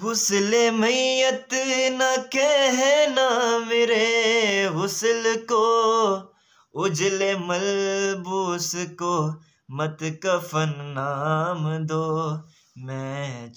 हुसल मैत न कहना मेरे हुसल को उजले मलबूस को मत कफन नाम दो मैं